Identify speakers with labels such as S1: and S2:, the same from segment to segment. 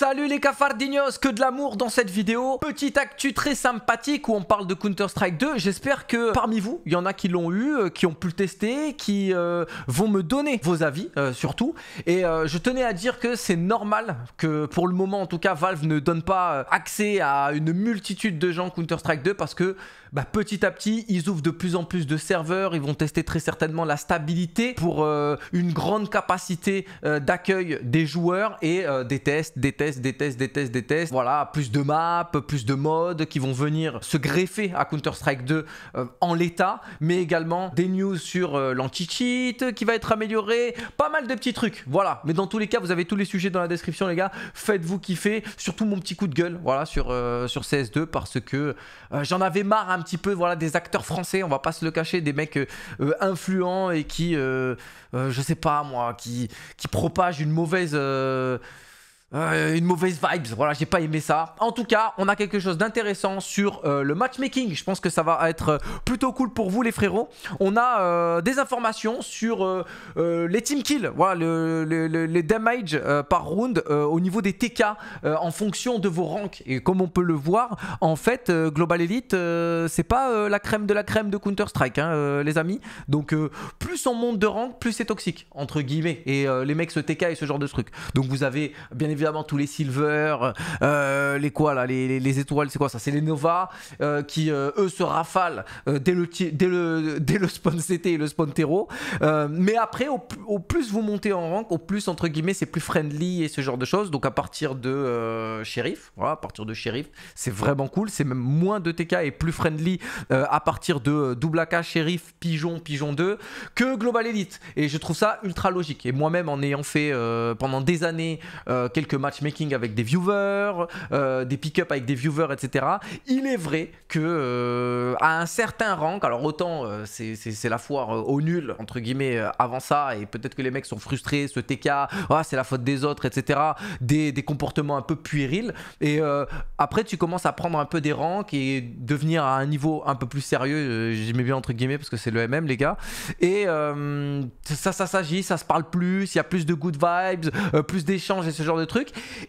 S1: Salut les cafardinos, que de l'amour dans cette vidéo. Petite actu très sympathique où on parle de Counter-Strike 2. J'espère que parmi vous, il y en a qui l'ont eu, euh, qui ont pu le tester, qui euh, vont me donner vos avis euh, surtout. Et je tenais à dire que c'est normal que pour le moment en tout cas Valve ne donne pas accès à une multitude de gens Counter-Strike 2 parce que bah, petit à petit ils ouvrent de plus en plus de serveurs, ils vont tester très certainement la stabilité pour une grande capacité d'accueil des joueurs et des tests, des tests des tests, des tests, des tests. Voilà, plus de maps, plus de modes qui vont venir se greffer à Counter-Strike 2 euh, en l'état, mais également des news sur euh, l'anti-cheat qui va être amélioré, pas mal de petits trucs. Voilà, mais dans tous les cas, vous avez tous les sujets dans la description, les gars. Faites-vous kiffer, surtout mon petit coup de gueule, voilà, sur, euh, sur CS2 parce que j'en avais marre un petit peu, voilà, des acteurs français, on va pas se le cacher, des mecs influents et qui, je sais pas moi, qui, qui propagent une mauvaise. Euh, une mauvaise vibes, voilà, j'ai pas aimé ça. En tout cas, on a quelque chose d'intéressant sur euh, le matchmaking. Je pense que ça va être euh, plutôt cool pour vous les frérots. On a des informations sur les team kills, voilà, le, les damage par round au niveau des TK en fonction de vos ranks. Et comme on peut le voir, en fait, Global Elite, c'est pas la crème de la crème de Counter-Strike, hein, les amis. Donc, plus on monte de rank, plus c'est toxique, entre guillemets. Et les mecs se TK et ce genre de truc. Donc, vous avez bien évidemment évidemment tous les Silver, euh, euh, les quoi là, les, étoiles, c'est quoi ça C'est les Nova euh, qui eux se rafalent dès, le, dès, le, dès le spawn CT et le spawn Terro. mais après, au, plus vous montez en rank, au plus entre guillemets c'est plus friendly et ce genre de choses. Donc à partir de shérif, voilà, à partir de shérif, c'est vraiment cool. C'est même moins de TK et plus friendly à partir de double AK, shérif, pigeon, pigeon 2 que Global Elite. Et je trouve ça ultra logique. Et moi-même en ayant fait pendant des années quelques matchmaking avec des viewers, euh, des pick-up avec des viewers, etc. Il est vrai que euh, à un certain rank, alors autant euh, c'est la foire au nul, entre guillemets, avant ça, et peut-être que les mecs sont frustrés, ce TK, ah, c'est la faute des autres, etc. Des, comportements un peu puérils. Et après, tu commences à prendre un peu des ranks et devenir à un niveau un peu plus sérieux, j'aimais bien entre guillemets, parce que c'est le MM, les gars. Et ça, ça s'agit, ça se parle plus, il y a plus de good vibes, plus d'échanges et ce genre de trucs.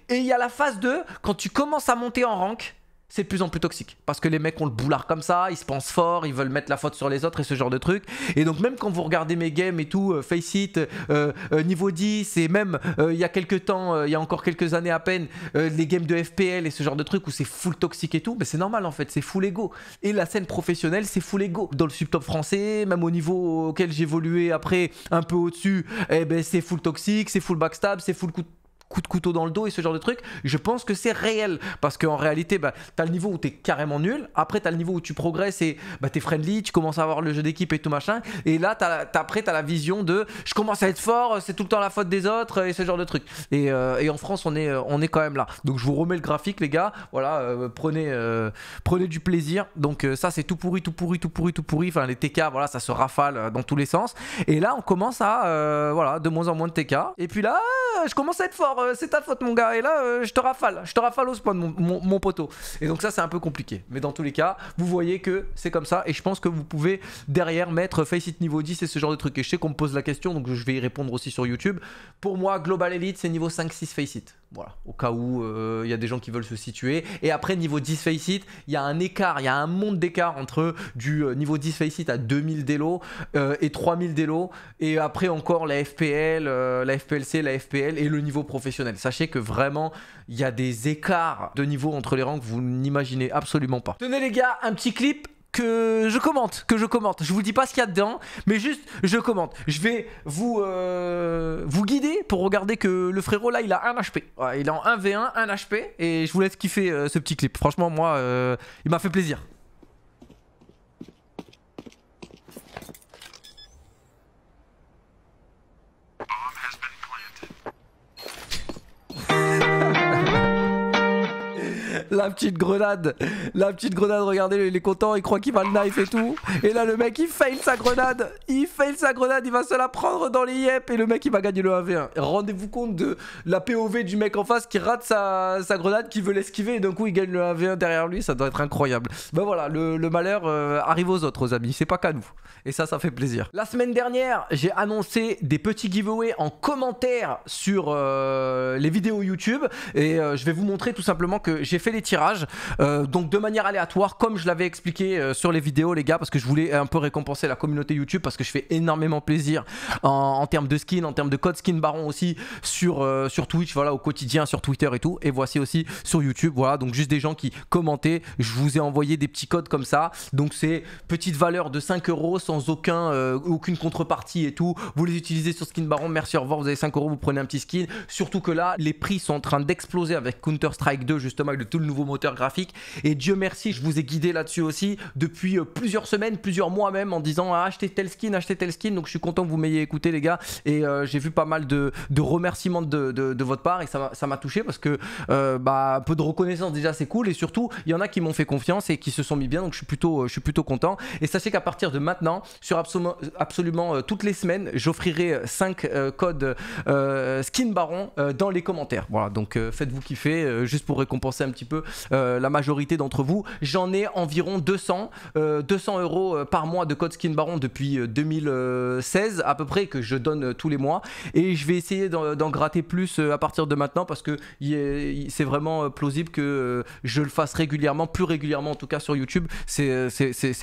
S1: Et il y a la phase 2, quand tu commences à monter en rank, c'est de plus en plus toxique. Parce que les mecs ont le boulard comme ça, ils se pensent fort, ils veulent mettre la faute sur les autres et ce genre de truc. Et donc même quand vous regardez mes games et tout, euh, face it, euh, euh, niveau 10, et même il y a quelques temps, il y a encore quelques années à peine, les games de FPL et ce genre de truc où c'est full toxique et tout, mais c'est normal en fait, c'est full ego. Et la scène professionnelle, c'est full ego. Dans le subtop français, même au niveau auquel j'évoluais après, un peu au-dessus, eh ben, c'est full toxique, c'est full backstab, c'est full coup de coup de couteau dans le dos et ce genre de truc, je pense que c'est réel. Parce qu'en réalité, bah, tu as le niveau où tu es carrément nul, après tu as le niveau où tu progresses et bah, tu es friendly, tu commences à avoir le jeu d'équipe et tout machin. Et là, t as, après, tu as la vision de je commence à être fort, c'est tout le temps la faute des autres et ce genre de truc. Et, euh, en France, on est, euh, on est quand même là. Donc je vous remets le graphique, les gars. Voilà, euh, prenez, prenez du plaisir. Donc ça, c'est tout pourri, tout pourri, tout pourri, tout pourri. Enfin, les TK, voilà, ça se rafale dans tous les sens. Et là, on commence à, voilà, de moins en moins de TK. Et puis là, je commence à être fort euh, c'est ta faute, mon gars. Et là, euh, je te rafale, je te rafale au spawn, mon, mon, poteau. Et donc, ça, c'est un peu compliqué. Mais dans tous les cas, vous voyez que c'est comme ça. Et je pense que vous pouvez derrière mettre face it niveau 10 et ce genre de truc. Et je sais qu'on me pose la question, donc je vais y répondre aussi sur YouTube. Pour moi, Global Elite, c'est niveau 5-6 face it. Voilà, au cas où il euh, y a des gens qui veulent se situer. Et après, niveau 10 il y a un écart, il y a un monde d'écart entre du euh, niveau 10 à 2000 délo euh, et 3000 délo. Et après encore la FPL, la FPLC, la FPL et le niveau professionnel. Sachez que vraiment, il y a des écarts de niveau entre les rangs que vous n'imaginez absolument pas. Tenez les gars, un petit clip que je commente, que je commente. Je vous dis pas ce qu'il y a dedans, mais juste je commente. Je vais vous euh, vous guider pour regarder que le frérot là, il a un HP. il est en 1v1, 1 HP et je vous laisse kiffer euh, ce petit clip. Franchement, moi, euh, il m'a fait plaisir. La petite grenade. La petite grenade, regardez, il est content, il croit qu'il va le knife et tout. Et là, le mec, il fail sa grenade. Il fail sa grenade, il va se la prendre dans les yep. Et le mec, il va gagner le 1v1. Rendez-vous compte de la POV du mec en face qui rate sa, grenade, qui veut l'esquiver. Et d'un coup, il gagne le 1v1 derrière lui. Ça doit être incroyable. Ben voilà, le, malheur euh, arrive aux autres, aux amis. C'est pas qu'à nous. Et ça, ça fait plaisir. La semaine dernière, j'ai annoncé des petits giveaways en commentaire sur euh, les vidéos YouTube. Et euh, je vais vous montrer tout simplement que j'ai fait les tirage euh, donc de manière aléatoire, comme je l'avais expliqué euh, sur les vidéos, les gars, parce que je voulais un peu récompenser la communauté YouTube, parce que je fais énormément plaisir en, termes de skin, en termes de code skin baron aussi sur, euh, sur Twitch, voilà, au quotidien, sur Twitter et tout. Et voici aussi sur YouTube, voilà, donc juste des gens qui commentaient. Je vous ai envoyé des petits codes comme ça. Donc c'est petite valeur de 5 euros sans aucun, aucune contrepartie et tout. Vous les utilisez sur Skin Baron, merci, au revoir, vous avez 5 euros, vous prenez un petit skin. Surtout que là, les prix sont en train d'exploser avec Counter-Strike 2, justement, avec le tout le nouveau moteur graphique. Et Dieu merci, je vous ai guidé là-dessus aussi depuis euh, plusieurs semaines, plusieurs mois même, en disant ah, achetez tel skin, achetez tel skin. Donc je suis content que vous m'ayez écouté, les gars. Et euh, j'ai vu pas mal de, remerciements de, votre part et ça m'a touché parce que euh, bah, un peu de reconnaissance déjà, c'est cool. Et surtout, il y en a qui m'ont fait confiance et qui se sont mis bien. Donc je suis plutôt, je suis plutôt content. Et sachez qu'à partir de maintenant, sur absolument, absolument toutes les semaines, j'offrirai 5 codes skin baron dans les commentaires. Voilà, donc faites-vous kiffer juste pour récompenser un petit peu euh, la majorité d'entre vous. J'en ai environ 200, 200 euh, euros euh, par mois de code skin baron depuis 2016 à peu près que je donne tous les mois et je vais essayer d'en gratter plus à partir de maintenant parce que c'est vraiment plausible que je le fasse régulièrement, plus régulièrement en tout cas sur YouTube. C'est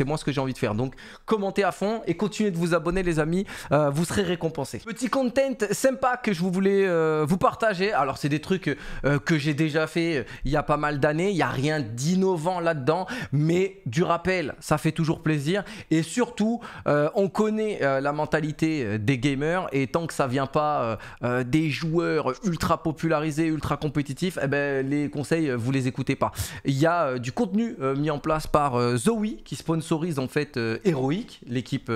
S1: moi ce que j'ai envie de faire. Donc commentez à fond et continuez de vous abonner les amis, vous serez récompensés. Petit content sympa que je vous voulais vous partager. Alors c'est des trucs que j'ai déjà fait il y a pas mal il n'y a rien d'innovant là-dedans, mais du rappel, ça fait toujours plaisir. Et surtout, euh, on connaît euh, la mentalité euh, des gamers et tant que ça vient pas des joueurs ultra popularisés, ultra compétitifs, eh ben, les conseils, vous les écoutez pas. Il y a du contenu mis en place par Zoe qui sponsorise en fait Heroic, l'équipe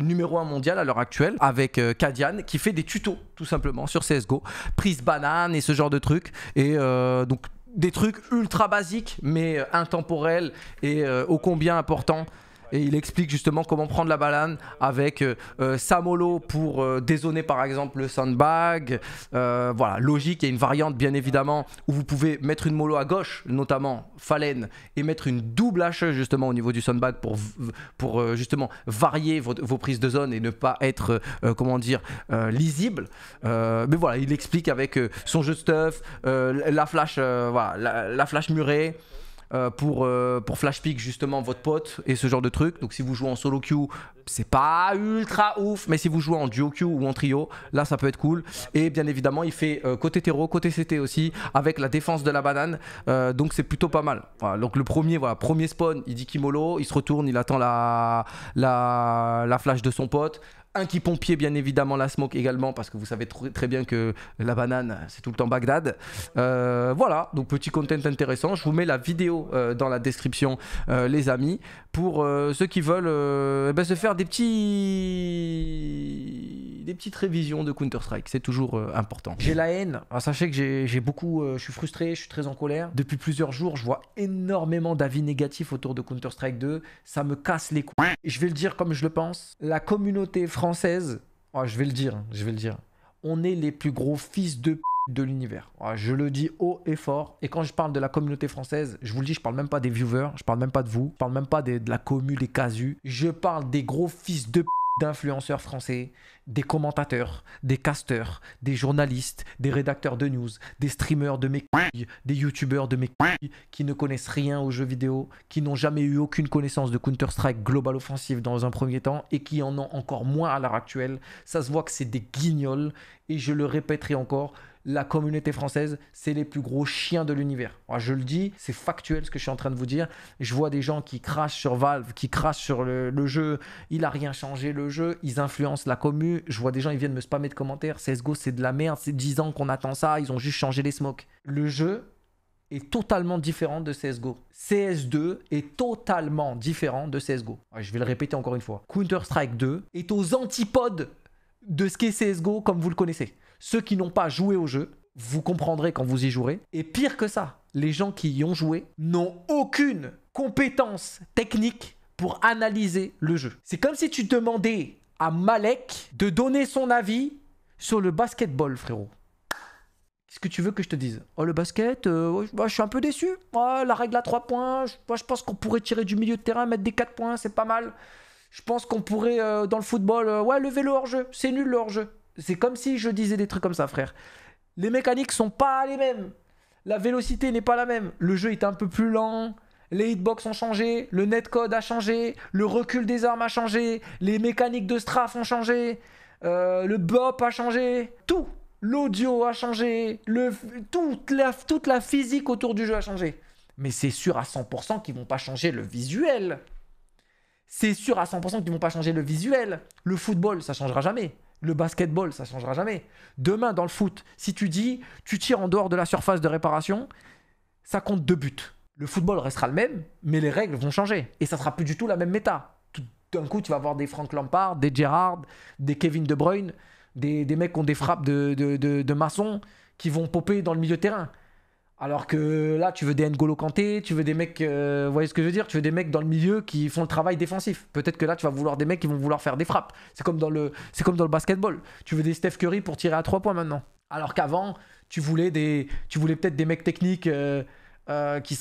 S1: numéro 1 mondiale à l'heure actuelle, avec Kadian qui fait des tutos tout simplement sur CSGO, prise banane et ce genre de trucs. Et donc des trucs ultra basiques mais euh, intemporels et euh, ô combien importants et il explique justement comment prendre la balane avec sa euh, euh, Samolo pour euh, dézoner par exemple le sandbag. voilà, logique, il y a une variante bien évidemment où vous pouvez mettre une mollo à gauche, notamment Fallen, et mettre une double hache justement au niveau du sandbag pour, pour justement varier vos, prises de zone et ne pas être, comment dire, lisible. mais voilà, il explique avec son jeu de stuff, la flash, voilà, la, flash murée. Euh, euh, pour, flash pick justement, votre pote et ce genre de truc. Donc si vous jouez en solo queue, c'est pas ultra ouf, mais si vous jouez en duo queue ou en trio, là ça peut être cool. Et bien évidemment, il fait euh, côté terreau, côté CT aussi, avec la défense de la banane. donc c'est plutôt pas mal. donc le premier, voilà, premier spawn, il dit Kimolo, il se retourne, il attend la, la, la flash de son pote. Un qui pompier, bien évidemment, la smoke également, parce que vous savez très bien que la banane, c'est tout le temps Bagdad. Euh, voilà, donc petit content intéressant. Je vous mets la vidéo euh, dans la description, euh, les amis, pour ceux qui veulent eh ben, se faire des petits... des petites révisions de Counter-Strike. C'est toujours important. J'ai la haine. sachez que j'ai beaucoup... je suis frustré, je suis très en colère. Depuis plusieurs jours, je vois énormément d'avis négatifs autour de Counter-Strike 2. Ça me casse les couilles. Je vais le dire comme je le pense. La communauté française française, oh, je vais le dire, je vais le dire, on est les plus gros fils de de l'univers. Oh, je le dis haut et fort. Et quand je parle de la communauté française, je vous le dis, je parle même pas des viewers, je parle même pas de vous, je parle même pas de la commu, des casus. Je parle des gros fils de d'influenceurs français, des commentateurs, des casteurs, des journalistes, des rédacteurs de news, des streamers de mes couilles, des youtubeurs de mes couilles, qui ne connaissent rien aux jeux vidéo, qui n'ont jamais eu aucune connaissance de Counter-Strike Global Offensive dans un premier temps et qui en ont encore moins à l'heure actuelle. Ça se voit que c'est des guignols et je le répéterai encore, la communauté française, c'est les plus gros chiens de l'univers. Je le dis, c'est factuel ce que je suis en train de vous dire. Je vois des gens qui crachent sur Valve, qui crachent sur le, jeu. Il a rien changé le jeu. Ils influencent la commu. Je vois des gens, ils viennent me spammer de commentaires. CSGO, c'est de la merde. C'est 10 ans qu'on attend ça. Ils ont juste changé les smokes. Le jeu, est totalement différent de CSGO. CS2 est totalement différent de CSGO. Je vais le répéter encore une fois. Counter-Strike 2 est aux antipodes de ce qu'est CSGO comme vous le connaissez. Ceux qui n'ont pas joué au jeu, vous comprendrez quand vous y jouerez. Et pire que ça, les gens qui y ont joué n'ont aucune compétence technique pour analyser le jeu. C'est comme si tu demandais à Malek de donner son avis sur le basketball, frérot. Qu'est-ce que tu veux que je te dise Oh, le basket, euh, bah, je suis un peu déçu. la règle à 3 points, je, bah, je pense qu'on pourrait tirer du milieu de terrain, mettre des 4 points, c'est pas mal. Je pense qu'on pourrait, euh, dans le football, euh, ouais, lever le hors-jeu. C'est nul le hors-jeu. C'est comme si je disais des trucs comme ça, frère. Les mécaniques sont pas les mêmes. La vélocité n'est pas la même. Le jeu est un peu plus lent. Les hitbox ont changé. Le netcode a changé. Le recul des armes a changé. Les mécaniques de strafe ont changé. Euh, le bop a changé. Tout. L'audio a changé. Le, toute, la, toute la physique autour du jeu a changé. Mais c'est sûr à 100% qu'ils vont pas changer le visuel. C'est sûr à 100% qu'ils vont pas changer le visuel. Le football, ça changera jamais le basketball, ça changera jamais. Demain, dans le foot, si tu dis tu tires en dehors de la surface de réparation, ça compte deux buts. Le football restera le même, mais les règles vont changer. Et ça sera plus du tout la même méta. Tout d'un coup, tu vas avoir des Frank Lampard, des Gerrard, des Kevin De Bruyne, des, mecs qui ont des frappes de, de, maçons qui vont popper dans le milieu de terrain. Alors que là, tu veux des N'Golo Kanté, tu veux des mecs, euh, voyez ce que je veux dire Tu veux des mecs dans le milieu qui font le travail défensif. Peut-être que là, tu vas vouloir des mecs qui vont vouloir faire des frappes. C'est comme dans le, c'est comme dans le basketball. Tu veux des Steph Curry pour tirer à 3 points maintenant. Alors qu'avant, tu voulais des, tu voulais peut-être des mecs techniques euh, euh, qui,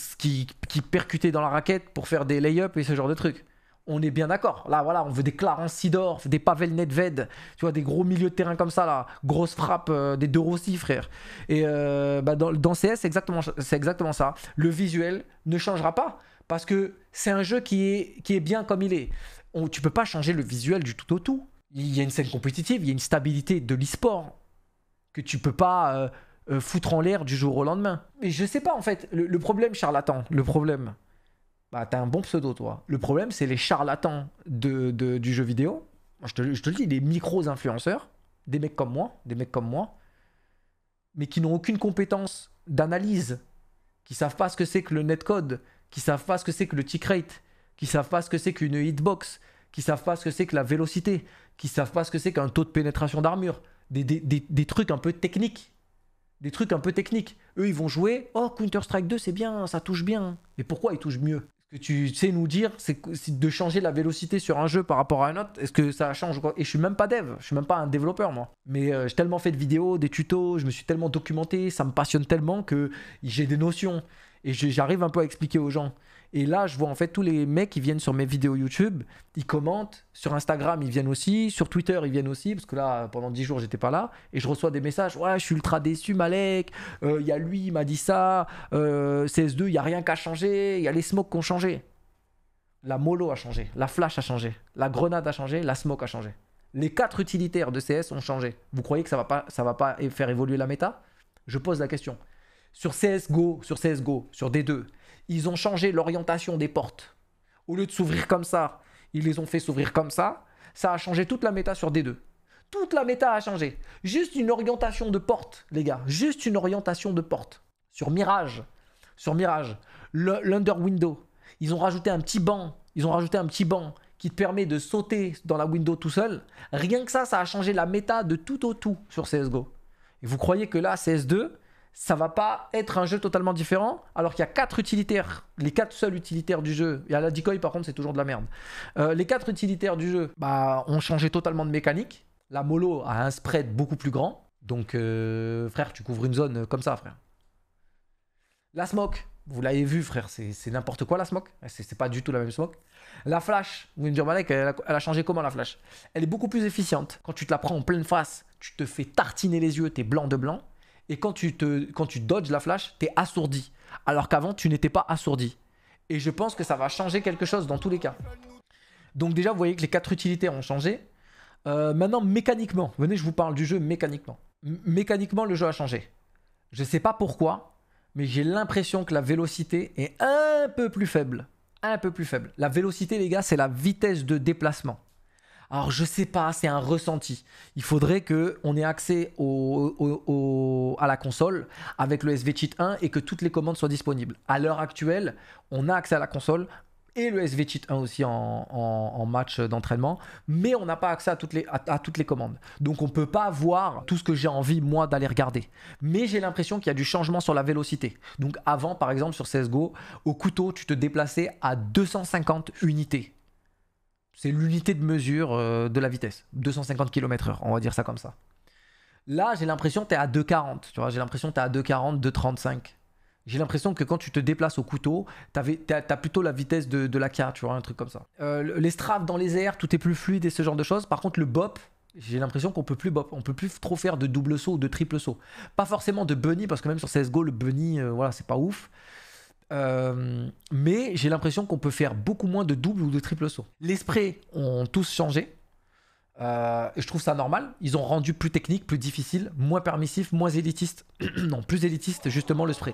S1: qui percutaient dans la raquette pour faire des lay-ups et ce genre de trucs on est bien d'accord. Là, voilà, on veut des Clarence Sidorf, des Pavel Nedved, tu vois, des gros milieux de terrain comme ça, là. Grosse frappe euh, des deux Rossi, frère. Et euh, bah, dans, CS, c'est exactement, ça. Le visuel ne changera pas parce que c'est un jeu qui est, qui est bien comme il est. On, tu peux pas changer le visuel du tout au tout. Il y a une scène compétitive, il y a une stabilité de l'e-sport que tu peux pas. Euh, foutre en l'air du jour au lendemain. Mais je sais pas en fait, le problème charlatan, le problème, bah t'as un bon pseudo toi. Le problème c'est les charlatans de, du jeu vidéo, je te, le dis, les micros influenceurs, des mecs comme moi, des mecs comme moi, mais qui n'ont aucune compétence d'analyse, qui savent pas ce que c'est que le netcode, qui savent pas ce que c'est que le tick rate, qui savent pas ce que c'est qu'une hitbox, qui savent pas ce que c'est que la vélocité, qui savent pas ce que c'est qu'un taux de pénétration d'armure, des, trucs un peu techniques des trucs un peu techniques. Eux, ils vont jouer, oh, Counter-Strike 2, c'est bien, ça touche bien. Mais pourquoi ils touchent mieux que tu sais nous dire, c'est de changer la vélocité sur un jeu par rapport à un autre, est-ce que ça change quoi Et je suis même pas dev, je suis même pas un développeur moi. Mais euh, j'ai tellement fait de vidéos, des tutos, je me suis tellement documenté, ça me passionne tellement que j'ai des notions et j'arrive un peu à expliquer aux gens. Et là, je vois en fait tous les mecs qui viennent sur mes vidéos YouTube, ils commentent. Sur Instagram, ils viennent aussi. Sur Twitter, ils viennent aussi. Parce que là, pendant 10 jours, j'étais pas là. Et je reçois des messages. Ouais, je suis ultra déçu, Malek. Il euh, y a lui, il m'a dit ça. CS2, il n'y a rien qu'à changer. Il y a les smokes qui ont changé. La mollo a changé. La flash a changé. La grenade a changé. La smoke a changé. Les quatre utilitaires de CS ont changé. Vous croyez que ça va pas, ça va pas faire évoluer la méta Je pose la question. Sur CSGO, sur CSGO, sur D2, ils ont changé l'orientation des portes. Au lieu de s'ouvrir comme ça, ils les ont fait s'ouvrir comme ça. Ça a changé toute la méta sur D2. Toute la méta a changé. Juste une orientation de porte, les gars. Juste une orientation de porte. Sur Mirage, sur Mirage, l'Under Window, ils ont rajouté un petit banc. Ils ont rajouté un petit banc qui te permet de sauter dans la window tout seul. Rien que ça, ça a changé la méta de tout au tout sur CSGO. Et vous croyez que là, CS2, ça va pas être un jeu totalement différent, alors qu'il y a quatre utilitaires, les quatre seuls utilitaires du jeu, Il y a la decoy par contre c'est toujours de la merde, euh, les quatre utilitaires du jeu bah, ont changé totalement de mécanique, la mollo a un spread beaucoup plus grand, donc euh, frère tu couvres une zone comme ça frère. La smoke, vous l'avez vu frère, c'est n'importe quoi la smoke, c'est pas du tout la même smoke. La flash, vous me direz, Malek, elle, a, elle a changé comment la flash Elle est beaucoup plus efficiente, quand tu te la prends en pleine face, tu te fais tartiner les yeux, t'es blanc de blanc, et quand tu, te, quand tu dodges la flash, t'es assourdi. Alors qu'avant, tu n'étais pas assourdi. Et je pense que ça va changer quelque chose dans tous les cas. Donc déjà, vous voyez que les quatre utilités ont changé. Euh, maintenant, mécaniquement, venez, je vous parle du jeu mécaniquement. mécaniquement, le jeu a changé. Je ne sais pas pourquoi, mais j'ai l'impression que la vélocité est un peu plus faible. Un peu plus faible. La vélocité, les gars, c'est la vitesse de déplacement. Alors je sais pas, c'est un ressenti. Il faudrait qu'on ait accès à la console avec le SV Cheat 1 et que toutes les commandes soient disponibles. À l'heure actuelle, on a accès à la console et le SV Cheat 1 aussi en, match d'entraînement, mais on n'a pas accès à toutes, les, commandes. Donc on ne peut pas voir tout ce que j'ai envie moi d'aller regarder. Mais j'ai l'impression qu'il y a du changement sur la vélocité. Donc avant par exemple sur CSGO, au couteau tu te déplaçais à 250 unités. C'est l'unité de mesure euh, de la vitesse. 250 km/h, on va dire ça comme ça. Là, j'ai l'impression que tu es à 2,40. Tu vois, j'ai l'impression que tu es à 2,40, 2,35. J'ai l'impression que quand tu te déplaces au couteau, tu as, plutôt la vitesse de, la carte, tu vois, un truc comme ça. Euh, les straves dans les airs, tout est plus fluide et ce genre de choses. Par contre, le bop, j'ai l'impression qu'on peut plus bop, on peut plus trop faire de double saut ou de triple saut. Pas forcément de bunny, parce que même sur CSGO, le bunny, euh, voilà, c'est pas ouf. Euh, mais j'ai l'impression qu'on peut faire beaucoup moins de double ou de triple saut. Les sprays ont tous changé. Euh, je trouve ça normal. Ils ont rendu plus technique, plus difficile, moins permissif, moins élitiste. non, plus élitiste, justement, le spray.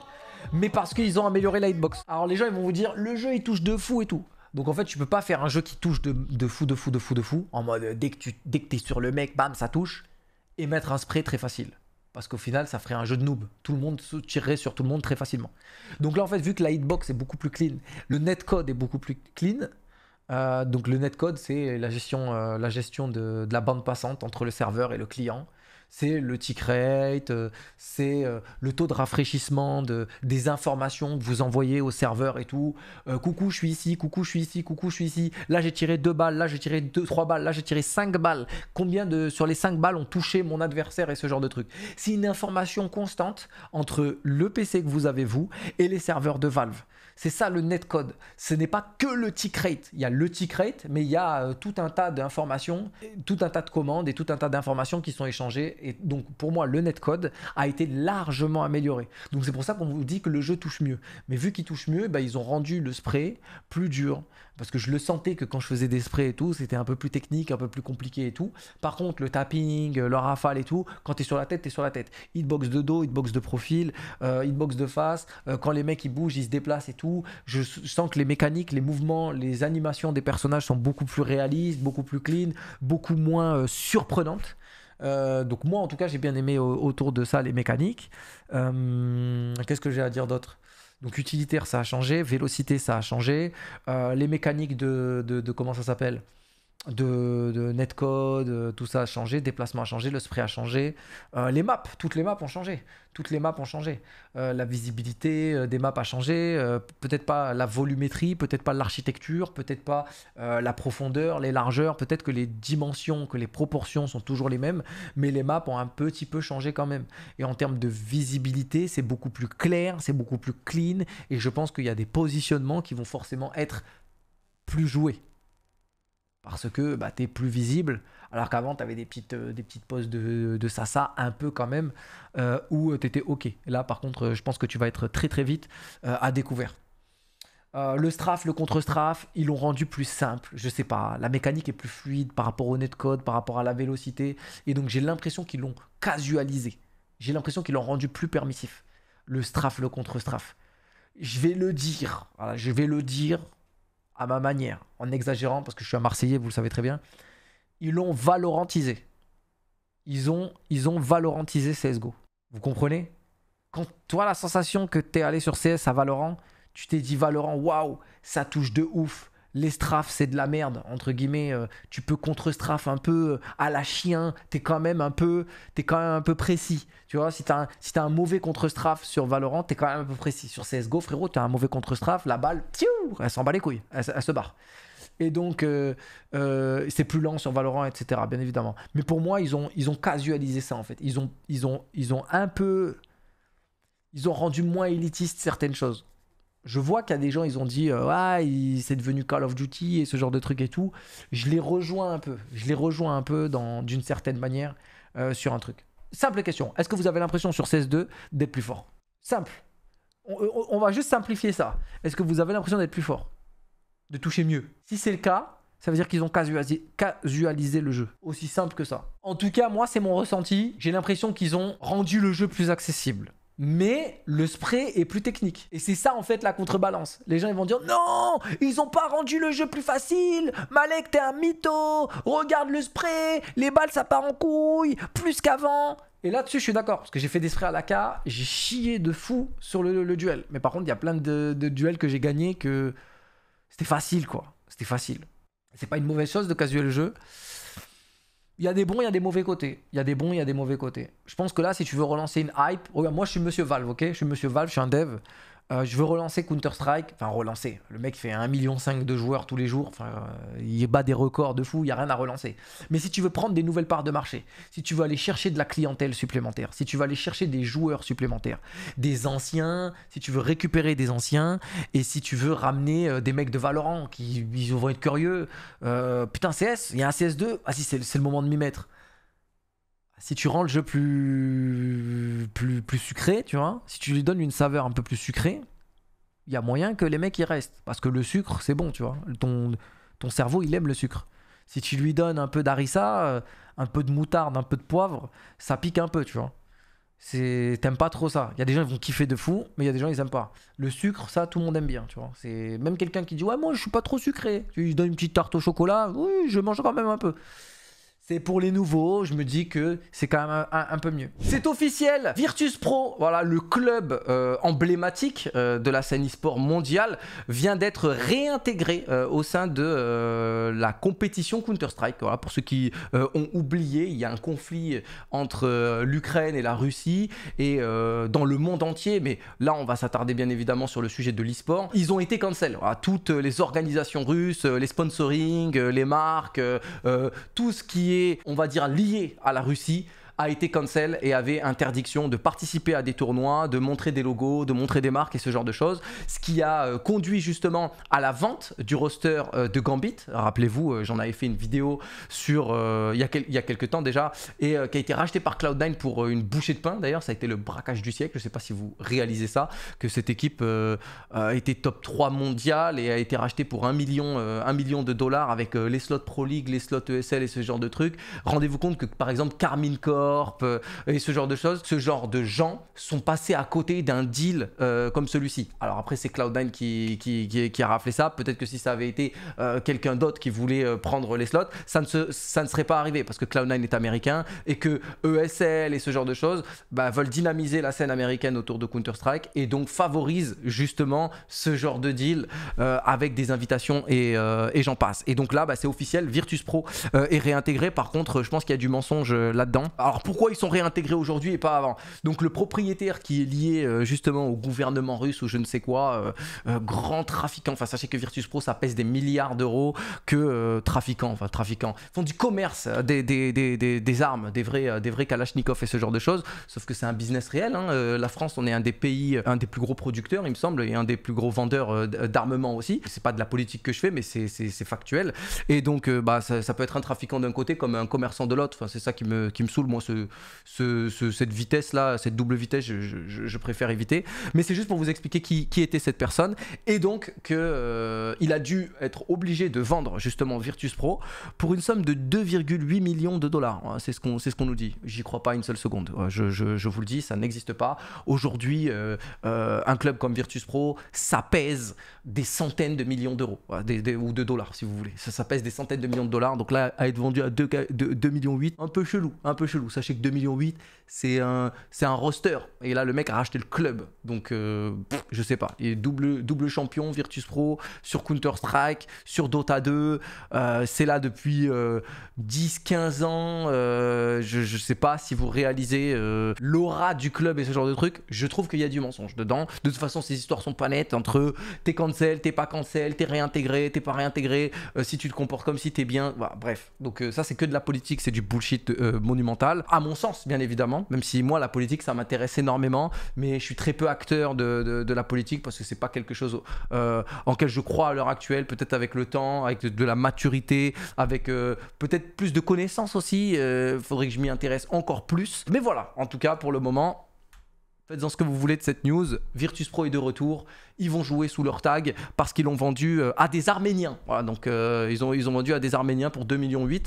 S1: Mais parce qu'ils ont amélioré la hitbox. Alors les gens, ils vont vous dire, le jeu, il touche de fou et tout. Donc en fait, tu peux pas faire un jeu qui touche de, fou, de fou, de fou, de fou, en mode dès que tu dès que es sur le mec, bam, ça touche, et mettre un spray très facile. Parce qu'au final, ça ferait un jeu de noob. Tout le monde se tirerait sur tout le monde très facilement. Donc là, en fait, vu que la hitbox est beaucoup plus clean, le netcode est beaucoup plus clean, euh, donc le netcode, c'est la gestion, euh, la gestion de, de, la bande passante entre le serveur et le client. C'est le tick rate, euh, c'est le taux de rafraîchissement de, des informations que vous envoyez au serveur et tout. coucou, je suis ici, coucou, je suis ici, coucou, je suis ici. Là, j'ai tiré 2 balles, là, j'ai tiré deux 3 balles, là, j'ai tiré 5 balles. Combien de, sur les 5 balles ont touché mon adversaire et ce genre de truc C'est une information constante entre le PC que vous avez, vous, et les serveurs de Valve. C'est ça le netcode. Ce n'est pas que le tick rate. Il y a le tick rate, mais il y a euh, tout un tas d'informations, tout un tas de commandes et tout un tas d'informations qui sont échangées. Et donc pour moi, le netcode a été largement amélioré. Donc c'est pour ça qu'on vous dit que le jeu touche mieux. Mais vu qu'il touche mieux, bah, ils ont rendu le spray plus dur, parce que je le sentais que quand je faisais des sprays et tout, c'était un peu plus technique, un peu plus compliqué et tout. Par contre, le tapping, euh, le rafale et tout, quand tu es sur la tête, es sur la tête. Hitbox de dos, hitbox de profil, euh, hitbox de face, euh, quand les mecs ils bougent, ils se déplacent et tout, je, sens que les mécaniques, les mouvements, les animations des personnages sont beaucoup plus réalistes, beaucoup plus clean, beaucoup moins surprenantes. donc moi en tout cas j'ai bien aimé autour de ça les mécaniques. Qu'est-ce que j'ai à dire d'autre donc utilitaire, ça a changé. Vélocité, ça a changé. Euh, les mécaniques de comment ça s'appelle de, netcode, euh, tout ça a changé, déplacement a changé, le spray a changé, euh, les maps, toutes les maps ont changé, toutes les maps ont changé, euh, la visibilité des maps a changé, peut-être pas la volumétrie, peut-être pas l'architecture, peut-être pas la profondeur, les largeurs, peut-être que les dimensions, que les proportions sont toujours les mêmes, mais les maps ont un petit peu changé quand même. Et en termes de visibilité, c'est beaucoup plus clair, c'est beaucoup plus clean, et je pense qu'il y a des positionnements qui vont forcément être plus joués parce que bah, tu es plus visible, alors qu'avant tu avais des petites, euh, des petites poses de, de ça, un peu quand même, euh, où tu étais OK. Là par contre je pense que tu vas être très très vite euh, à découvert. le strafe, le contre-strafe, ils l'ont rendu plus simple. Je sais pas, la mécanique est plus fluide par rapport au netcode, par rapport à la vélocité. Et donc j'ai l'impression qu'ils l'ont casualisé. J'ai l'impression qu'ils l'ont rendu plus permissif. Le strafe, le contre-strafe. Je vais le dire, voilà, je vais le dire, à ma manière, en exagérant, parce que je suis un Marseillais, vous le savez très bien, ils l'ont valorantisé. Ils ont, ils ont valorantisé CSGO. Vous comprenez Quand toi, la sensation que tu es allé sur CS à Valorant, tu t'es dit Valorant, waouh, ça touche de ouf, les strafes, c'est de la merde entre guillemets euh, tu peux contre strafe un peu euh, à la chien t'es quand même un peu es quand même un peu précis tu vois si t'as un, si un mauvais contre strafe sur Valorant t'es quand même un peu précis sur CSGO frérot t'as un mauvais contre strafe la balle tiou, elle s'en bat les couilles elle, se barre et donc euh, c'est plus lent sur Valorant etc bien évidemment mais pour moi ils ont ils ont casualisé ça en fait ils ont ils ont ils ont un peu ils ont rendu moins élitiste certaines choses je vois qu'il y a des gens, ils ont dit euh, ah, c'est devenu Call of Duty et ce genre de truc et tout. Je les rejoins un peu. Je les rejoins un peu d'une certaine manière euh, sur un truc. Simple question. Est-ce que vous avez l'impression sur cs 2 d'être plus fort Simple. On, va juste simplifier ça. Est-ce que vous avez l'impression d'être plus fort De toucher mieux Si c'est le cas, ça veut dire qu'ils ont casualisé le jeu. Aussi simple que ça. En tout cas, moi, c'est mon ressenti. J'ai l'impression qu'ils ont rendu le jeu plus accessible mais le spray est plus technique. Et c'est ça en fait la contrebalance. Les gens ils vont dire non, ils ont pas rendu le jeu plus facile. Malek t'es un mytho. Regarde le spray, les balles ça part en couille plus qu'avant. Et là-dessus, je suis d'accord, parce que j'ai fait des sprays à la K, j'ai chié de fou sur le, duel. Mais par contre, il y a plein de, de duels que j'ai gagnés que c'était facile, quoi. C'était facile. C'est pas une mauvaise chose de casuer le jeu il y a des bons, il y a des mauvais côtés. Il y a des bons, il y a des mauvais côtés. Je pense que là, si tu veux relancer une hype, moi je suis Monsieur Valve, ok Je suis Monsieur Valve, je suis un dev. Euh, je veux relancer Counter-Strike. Enfin, relancer. Le mec fait 1,5 million de joueurs tous les jours. Enfin, euh, il bat des records de fou. Il n'y a rien à relancer. Mais si tu veux prendre des nouvelles parts de marché, si tu veux aller chercher de la clientèle supplémentaire, si tu veux aller chercher des joueurs supplémentaires, des anciens, si tu veux récupérer des anciens, et si tu veux ramener euh, des mecs de Valorant qui ils vont être curieux. putain, CS, il y a un CS2. Ah si, c'est le moment de m'y mettre si tu rends le jeu plus, plus, plus sucré, tu vois, si tu lui donnes une saveur un peu plus sucrée, il y a moyen que les mecs y restent. Parce que le sucre, c'est bon, tu vois. Ton, ton cerveau, il aime le sucre. Si tu lui donnes un peu d'harissa, euh, un peu de moutarde, un peu de poivre, ça pique un peu, tu vois. C'est... T'aimes pas trop ça. Il y a des gens qui vont kiffer de fou, mais il y a des gens ils aiment pas. Le sucre, ça, tout le monde aime bien, tu vois. C'est même quelqu'un qui dit ouais moi je suis pas trop sucré. Tu lui donnes une petite tarte au chocolat, oui je mange quand même un peu. C'est pour les nouveaux, je me dis que c'est quand même un, peu mieux. C'est officiel, Virtus Pro, voilà le club euh, emblématique euh, de la scène e-sport mondiale, vient d'être réintégré euh, au sein de la compétition Counter-Strike. Voilà, pour ceux qui ont oublié, il y a un conflit entre l'Ukraine et la Russie et dans le monde entier, mais là on va s'attarder bien évidemment sur le sujet de l'e-sport. Ils ont été cancel, toutes les organisations russes, les sponsoring, les marques, tout ce qui est on va dire, lié à la Russie, a été cancel et avait interdiction de participer à des tournois, de montrer des logos, de montrer des marques et ce genre de choses. Ce qui a euh, conduit justement à la vente du roster euh, de Gambit. Rappelez-vous, euh, j'en avais fait une vidéo sur il, y a il, y a quelques temps déjà et qui a été racheté par Cloud9 pour une bouchée de pain. D'ailleurs, ça a été le braquage du siècle. Je ne sais pas si vous réalisez ça, que cette équipe était top 3 mondiale et a été rachetée pour 1 million, 1 million de dollars avec les slots Pro League, les slots ESL et ce genre de trucs. Rendez-vous compte que par exemple, Carmine Corps, euh, et ce genre de choses, ce genre de gens sont passés à côté d'un deal euh, comme celui-ci. Alors après, c'est Cloud9 qui, qui, qui, a raflé ça. Peut-être que si ça avait été euh, quelqu'un d'autre qui voulait prendre les slots, ça ne, se, ça ne serait pas arrivé parce que Cloud9 est américain et que ESL et ce genre de choses bah, veulent dynamiser la scène américaine autour de Counter-Strike et donc favorisent justement ce genre de deal avec des invitations et, et j'en passe. Et donc là, bah, c'est officiel, Virtus Pro est réintégré. Par contre, je pense qu'il y a du mensonge là-dedans. Alors pourquoi ils sont réintégrés aujourd'hui et pas avant Donc le propriétaire qui est lié euh, justement au gouvernement russe ou je ne sais quoi, euh, euh, grand trafiquant, enfin sachez que Virtus Pro ça pèse des milliards d'euros, que trafiquant, enfin trafiquants, font du commerce des, des, armes, des vrais, des vrais Kalachnikov et ce genre de choses, sauf que c'est un business réel. Hein, la France, on est un des pays, un des plus gros producteurs il me semble et un des plus gros vendeurs d'armement aussi. C'est pas de la politique que je fais mais c'est factuel. Et donc bah, ça, peut être un trafiquant d'un côté comme un commerçant de l'autre, enfin, c'est ça qui me, qui me saoule moi ce, cette vitesse-là, cette double vitesse, je, préfère éviter. Mais c'est juste pour vous expliquer qui, était cette personne. Et donc qu'il euh, a dû être obligé de vendre justement Virtus Pro pour une somme de 2,8 millions de dollars. Hein, c'est ce qu'on ce qu'on nous dit. J'y crois pas une seule seconde. Je, vous le dis, ça n'existe pas. Aujourd'hui, euh, euh, un club comme Virtus Pro, ça pèse des centaines de millions d'euros, ou de dollars si vous voulez. Ça, ça pèse des centaines de millions de dollars. Donc là, à être vendu à 2,8 2, 2 millions, 8, un peu chelou, un peu chelou sachez que 2,8 millions, c'est un, roster. Et là, le mec a racheté le club. Donc, je euh, ne je sais pas. Il est double, double champion Virtus Pro sur Counter-Strike, sur Dota 2. Euh, c'est là depuis 10-15 euh, ans. je, ne sais pas si vous réalisez l'aura du club et ce genre de trucs. Je trouve qu'il y a du mensonge dedans. De toute façon, ces histoires sont pas nettes entre t'es cancel, t'es pas cancel, t'es réintégré, t'es pas réintégré. si tu te comportes comme si t'es bien. bref. Donc, ça, c'est que de la politique. C'est du bullshit monumental à mon sens bien évidemment, même si moi la politique ça m'intéresse énormément, mais je suis très peu acteur de, la politique parce que c'est pas quelque chose euh, en je crois à l'heure actuelle, peut-être avec le temps, avec de, la maturité, avec euh, peut-être plus de connaissances aussi, euh, faudrait que je m'y intéresse encore plus. Mais voilà, en tout cas pour le moment, Faites-en ce que vous voulez de cette news. Virtus Pro est de retour. Ils vont jouer sous leur tag parce qu'ils l'ont vendu euh, à des Arméniens. donc euh, ils, ont, ils ont vendu à des Arméniens pour 2 millions Et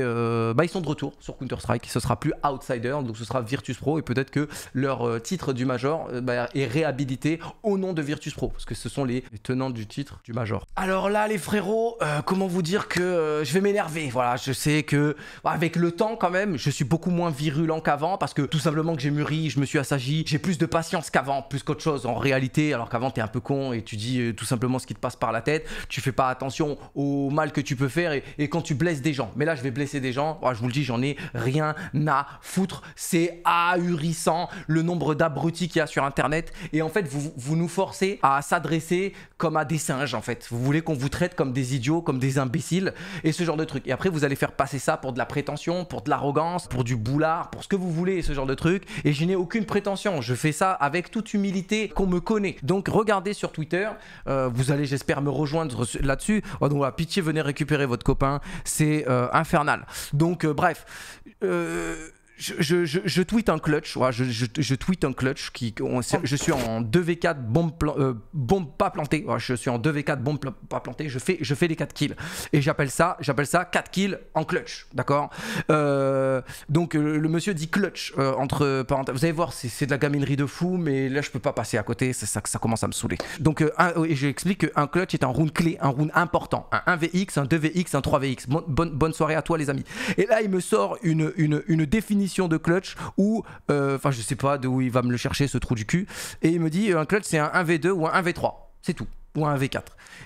S1: euh, bah, ils sont de retour sur Counter-Strike. Ce sera plus Outsider, donc ce sera Virtus Pro. Et peut-être que leur titre du Major bah, est réhabilité au nom de Virtus Pro. Parce que ce sont les, tenants du titre du Major. Alors là, les frérots, comment vous dire que je vais m'énerver. Voilà, je sais que avec le temps, quand même, je suis beaucoup moins virulent qu'avant parce que tout simplement que j'ai mûri, je me suis assagi j'ai plus de patience qu'avant, plus qu'autre chose en réalité, alors qu'avant t'es un peu con et tu dis euh, tout simplement ce qui te passe par la tête, tu fais pas attention au mal que tu peux faire et, quand tu blesses des gens. Mais là je vais blesser des gens, ah, je vous le dis, j'en ai rien à foutre, c'est ahurissant le nombre d'abrutis qu'il y a sur internet et en fait vous, vous nous forcez à s'adresser comme à des singes en fait. Vous voulez qu'on vous traite comme des idiots, comme des imbéciles et ce genre de truc. Et après vous allez faire passer ça pour de la prétention, pour de l'arrogance, pour du boulard, pour ce que vous voulez et ce genre de truc et je n'ai aucune prétention je fais ça avec toute humilité qu'on me connaît. Donc regardez sur Twitter, euh, vous allez j'espère me rejoindre là-dessus. Oh, donc à pitié, venez récupérer votre copain, c'est euh, infernal. Donc euh, bref, euh, je, je, tweet un clutch, je, tweet un clutch qui, je suis en 2v4 bombe, euh, bombe pas plantée, je suis en 2v4 bombe pas plantée, je fais, je fais les 4 kills et j'appelle ça, j'appelle ça 4 kills en clutch, d'accord euh, Donc euh, le monsieur dit clutch entre vous allez voir c'est de la gaminerie de fou, mais là je peux pas passer à côté, ça, ça commence à me saouler. Donc je et j'explique qu'un clutch est un round clé, un round important, un 1vx, un 2vx, un 3vx. bonne, soirée à toi les amis. Et là il me sort une, une définition de clutch ou, euh, enfin, je sais pas d'où il va me le chercher ce trou du cul. Et il me dit euh, un clutch c'est un 1v2 ou un 1v3. C'est tout ou un V4.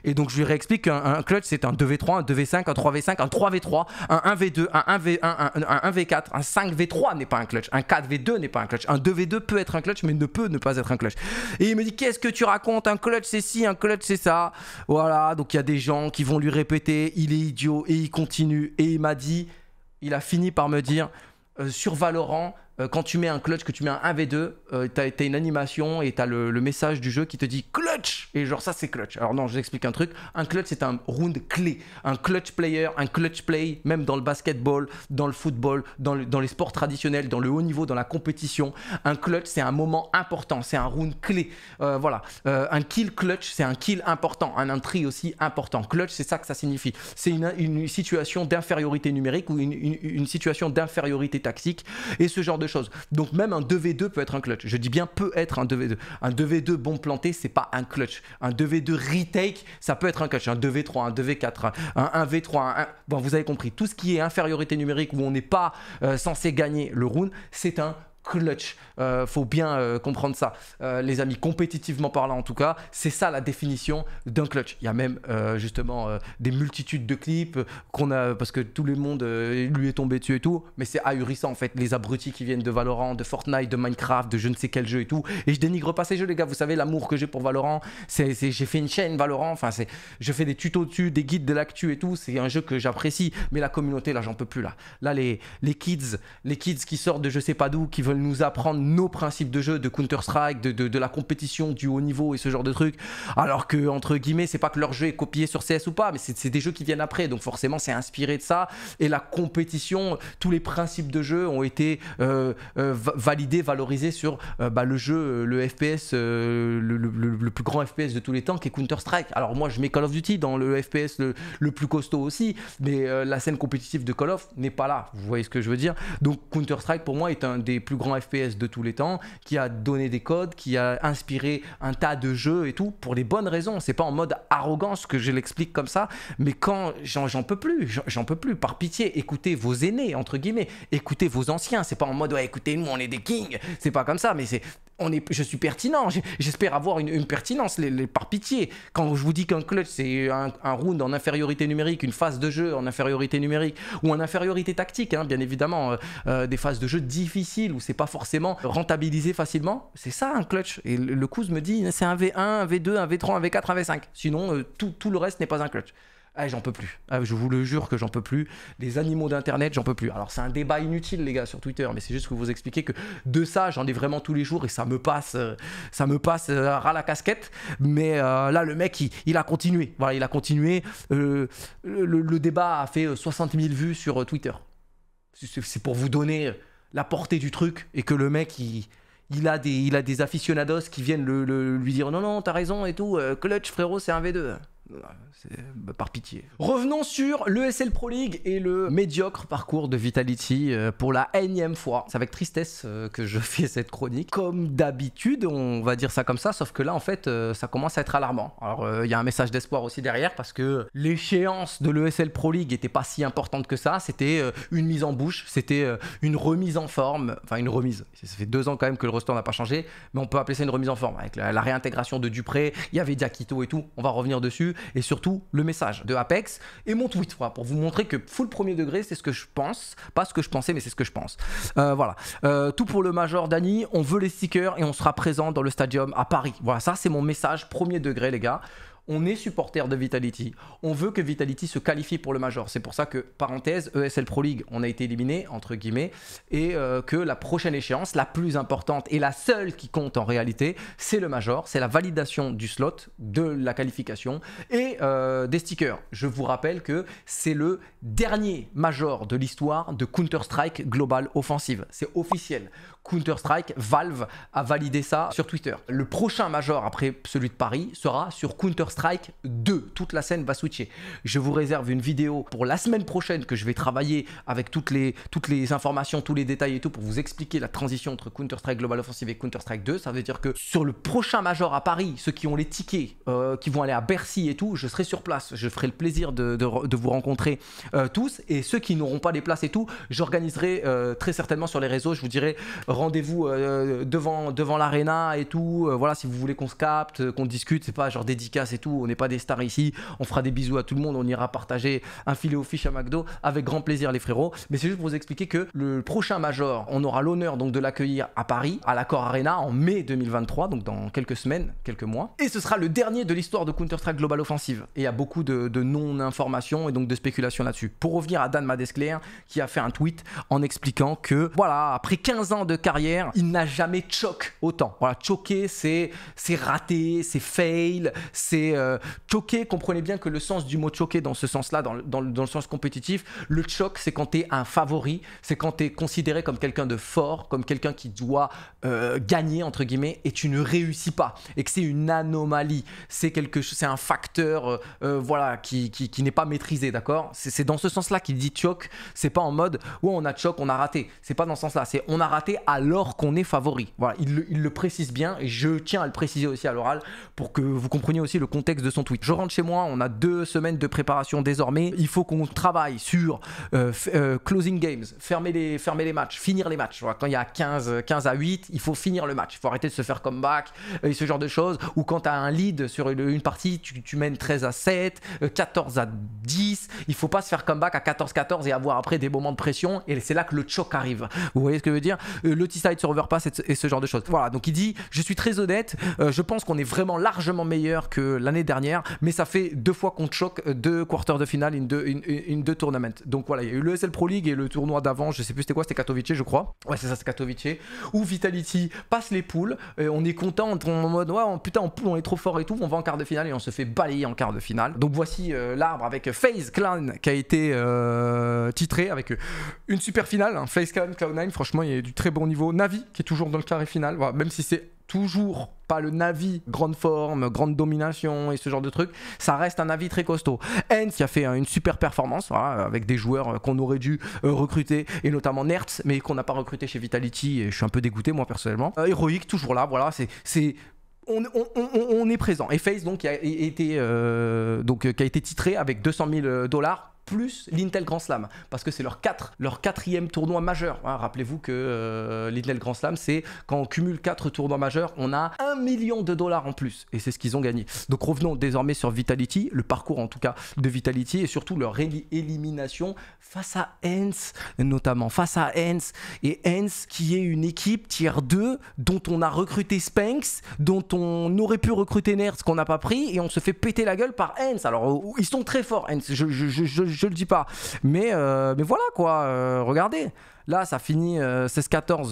S1: Et donc je lui réexplique qu'un clutch c'est un 2v3, un 2v5, un 3v5, un 3v3, un 1v2, un 1v1, un, un, 1v4, un 5v3 n'est pas un clutch, un 4v2 n'est pas un clutch, un 2v2 peut être un clutch mais ne peut ne pas être un clutch. Et il me dit qu'est-ce que tu racontes, un clutch c'est ci, un clutch c'est ça. Voilà, donc il y a des gens qui vont lui répéter, il est idiot et il continue. Et il m'a dit, il a fini par me dire, euh, sur Valorant, euh, quand tu mets un clutch, que tu mets un 1v2, euh, t'as, une animation et t'as le, le, message du jeu qui te dit clutch Et genre ça c'est clutch. Alors non, je t'explique un truc. Un clutch c'est un round clé. Un clutch player, un clutch play, même dans le basketball, dans le football, dans, dans les sports traditionnels, dans le haut niveau, dans la compétition. Un clutch c'est un moment important, c'est un round clé. Euh, voilà. un kill clutch c'est un kill important, un entry aussi important. Clutch c'est ça que ça signifie. C'est une, situation d'infériorité numérique ou une, une, une situation d'infériorité tactique. Et ce genre de chose. Donc même un 2v2 peut être un clutch. Je dis bien peut être un 2v2. Un 2v2 bon planté, c'est pas un clutch. Un 2v2 retake, ça peut être un clutch. Un 2v3, un 2v4, un 1v3, un Bon, vous avez compris. Tout ce qui est infériorité numérique où on n'est pas euh, censé gagner le round, c'est un clutch. Euh, faut bien euh, comprendre ça, euh, les amis. Compétitivement parlant, en tout cas, c'est ça la définition d'un clutch. Il y a même justement des multitudes de clips qu'on a parce que tout le monde lui est tombé dessus et tout. Mais c'est ahurissant en fait, les abrutis qui viennent de Valorant, de Fortnite, de Minecraft, de je ne sais quel jeu et tout. Et je dénigre pas ces jeux, les gars. Vous savez l'amour que j'ai pour Valorant. C'est, j'ai fait une chaîne Valorant. Enfin, c'est, je fais des tutos dessus, des guides de l'actu et tout. C'est un jeu que j'apprécie. Mais la communauté, là, j'en peux plus là. Là, les les kids, les kids qui sortent de je sais pas d'où, qui veulent nous apprendre nos principes de jeu, de Counter-Strike, de, de, la compétition, du haut niveau et ce genre de trucs. Alors que, entre guillemets, c'est pas que leur jeu est copié sur CS ou pas, mais c'est des jeux qui viennent après. Donc forcément, c'est inspiré de ça. Et la compétition, tous les principes de jeu ont été euh, euh, validés, valorisés sur euh, bah, le jeu, le FPS, le, le, le, plus grand FPS de tous les temps, qui est Counter-Strike. Alors moi, je mets Call of Duty dans le FPS le, le plus costaud aussi, mais la scène compétitive de Call of n'est pas là. Vous voyez ce que je veux dire Donc Counter-Strike, pour moi, est un des plus grand FPS de tous les temps, qui a donné des codes, qui a inspiré un tas de jeux et tout, pour les bonnes raisons. C'est pas en mode arrogance que je l'explique comme ça, mais quand j'en peux plus, j'en peux plus, par pitié, écoutez vos aînés, entre guillemets, écoutez vos anciens. C'est pas en mode, ouais, écoutez, nous, on est des kings. C'est pas comme ça, mais c'est je suis pertinent, j'espère avoir une, pertinence, par pitié. Quand je vous dis qu'un clutch, c'est un, round en infériorité numérique, une phase de jeu en infériorité numérique, ou en infériorité tactique, hein, bien évidemment, euh, euh, des phases de jeu difficiles où c'est pas forcément rentabilisé facilement, c'est ça un clutch. Et le, le coup me dit, c'est un V1, un V2, un V3, un V4, un V5. Sinon, euh, tout le reste n'est pas un clutch. Ah, j'en peux plus. Ah, je vous le jure que j'en peux plus. Les animaux d'internet, j'en peux plus. Alors c'est un débat inutile les gars sur Twitter, mais c'est juste que vous expliquer que de ça, j'en ai vraiment tous les jours et ça me passe, euh, ça me passe euh, à la casquette. Mais euh, là, le mec, il, a continué. Voilà, il a continué. le, débat a fait 60 000 vues sur Twitter. C'est pour vous donner la portée du truc et que le mec, il, a des, il aficionados qui viennent lui dire non non t'as raison et tout. Clutch frérot, c'est un V2. Bah, par pitié. Revenons sur l'ESL Pro League et le médiocre parcours de Vitality euh, pour la énième fois. C'est avec tristesse euh, que je fais cette chronique. Comme d'habitude, on va dire ça comme ça, sauf que là, en fait, euh, ça commence à être alarmant. Alors, il y a un message d'espoir aussi derrière parce que l'échéance de l'ESL Pro League n'était pas si importante que ça. C'était une mise en bouche, c'était une remise en forme, enfin une remise. Ça fait deux ans quand même que le roster n'a pas changé, mais on peut appeler ça une remise en forme avec la, réintégration de Dupré. Il y avait Diakito et tout. On va revenir dessus et surtout le message de Apex et mon tweet, pour vous montrer que full premier degré, c'est ce que je pense, pas ce que je pensais, mais c'est ce que je pense. Euh, voilà, euh, tout pour le Major Dani, on veut les stickers et on sera présent dans le stadium à Paris. Voilà, ça c'est mon message premier degré, les gars on est supporter de Vitality. On veut que Vitality se qualifie pour le Major. C'est pour ça que, parenthèse, ESL Pro League, on a été éliminé, entre guillemets, et euh, que la prochaine échéance, la plus importante et la seule qui compte en réalité, c'est le Major, c'est la validation du slot, de la qualification et euh, des stickers. Je vous rappelle que c'est le dernier Major de l'histoire de Counter-Strike Global Offensive. C'est officiel. Counter-Strike, Valve a validé ça sur Twitter. Le prochain major après celui de Paris sera sur Counter-Strike 2. Toute la scène va switcher. Je vous réserve une vidéo pour la semaine prochaine que je vais travailler avec toutes les, toutes les informations, tous les détails et tout pour vous expliquer la transition entre Counter-Strike Global Offensive et Counter-Strike 2. Ça veut dire que sur le prochain major à Paris, ceux qui ont les tickets, euh, qui vont aller à Bercy et tout, je serai sur place. Je ferai le plaisir de, vous rencontrer euh, tous. Et ceux qui n'auront pas les places et tout, j'organiserai euh, très certainement sur les réseaux, je vous dirai rendez-vous euh, devant, devant l'arena et tout. Euh, voilà, si vous voulez qu'on se capte, euh, qu'on discute, c'est pas genre dédicace et tout. On n'est pas des stars ici. On fera des bisous à tout le monde. On ira partager un filet aux fiches à McDo avec grand plaisir, les frérots. Mais c'est juste pour vous expliquer que le prochain major, on aura l'honneur donc de l'accueillir à Paris, à l'accord Arena en mai 2023, donc dans quelques semaines, quelques mois. Et ce sera le dernier de l'histoire de Counter-Strike Global Offensive. Et il y a beaucoup de, de non-informations et donc de spéculations là-dessus. Pour revenir à Dan Madesclair, qui a fait un tweet en expliquant que, voilà, après 15 ans de carrière, il n'a jamais choqué autant. Voilà, choquer, c'est raté, c'est fail, c'est euh, choquer. Comprenez bien que le sens du mot choquer dans ce sens-là, dans, dans, dans, le sens compétitif, le choc, c'est quand tu es un favori, c'est quand tu es considéré comme quelqu'un de fort, comme quelqu'un qui doit euh, gagner, entre guillemets, et tu ne réussis pas, et que c'est une anomalie, c'est quelque c'est un facteur euh, euh, voilà, qui, qui, qui n'est pas maîtrisé, d'accord C'est dans ce sens-là qu'il dit choc, c'est pas en mode, ouais, on a choc, on a raté. C'est pas dans ce sens-là, c'est on a raté alors qu'on est favori. Voilà, il, le précise bien et je tiens à le préciser aussi à l'oral pour que vous compreniez aussi le contexte de son tweet. Je rentre chez moi, on a deux semaines de préparation désormais. Il faut qu'on travaille sur euh, euh, closing games, fermer les, fermer les matchs, finir les matchs. quand il y a 15, 15 à 8, il faut finir le match. Il faut arrêter de se faire comeback euh, et ce genre de choses. Ou quand tu as un lead sur une, partie, tu, mènes 13 à 7, 14 à 10. Il faut pas se faire comeback à 14-14 et avoir après des moments de pression. Et c'est là que le choc arrive. Vous voyez ce que je veux dire le T-Side sur Overpass et, ce genre de choses. Voilà, donc il dit Je suis très honnête, euh, je pense qu'on est vraiment largement meilleur que l'année dernière, mais ça fait deux fois qu'on choque euh, deux quarters de finale une deux, tournaments. Donc voilà, il y a eu le SL Pro League et le tournoi d'avant, je sais plus c'était quoi, c'était Katowice, je crois. Ouais, c'est ça, c'est Katowice, où Vitality passe les poules, euh, on est content, on est en mode Ouais, putain, en poule, on est trop fort et tout, on va en quart de finale et on se fait balayer en quart de finale. Donc voici l'arbre avec FaZe Clan qui a été titré avec une super finale. Hein. FaZe Clan, Cloud9, franchement, il y a du très bon Navi, qui est toujours dans le carré final, même si c'est toujours pas le Navi, grande forme, grande domination et ce genre de truc, ça reste un Navi très costaud. Hens qui a fait euh, une super performance avec des joueurs euh, qu'on aurait dû euh, recruter et notamment Nertz mais qu'on n'a pas recruté chez Vitality et je suis un peu dégoûté moi personnellement. Heroic toujours là, voilà, c'est on, on, est présent. Et Face donc a été donc qui a été titré avec 200 000 dollars plus l'Intel Grand Slam, parce que c'est leur, 4, leur quatrième tournoi majeur. Hein. Rappelez-vous que euh, l'Intel Grand Slam, c'est quand on cumule quatre tournois majeurs, on a 1 million de dollars en plus, et c'est ce qu'ils ont gagné. Donc revenons désormais sur Vitality, le parcours en tout cas de Vitality, et surtout leur élimination face à Hens, notamment face à Hens, et Hens qui est une équipe tier 2 dont on a recruté Spanx, dont on aurait pu recruter Nerds qu'on n'a pas pris, et on se fait péter la gueule par Hens. Alors oh, ils sont très forts, je je le dis pas. Mais, euh, mais voilà quoi, euh, regardez. Là, ça finit 16-14,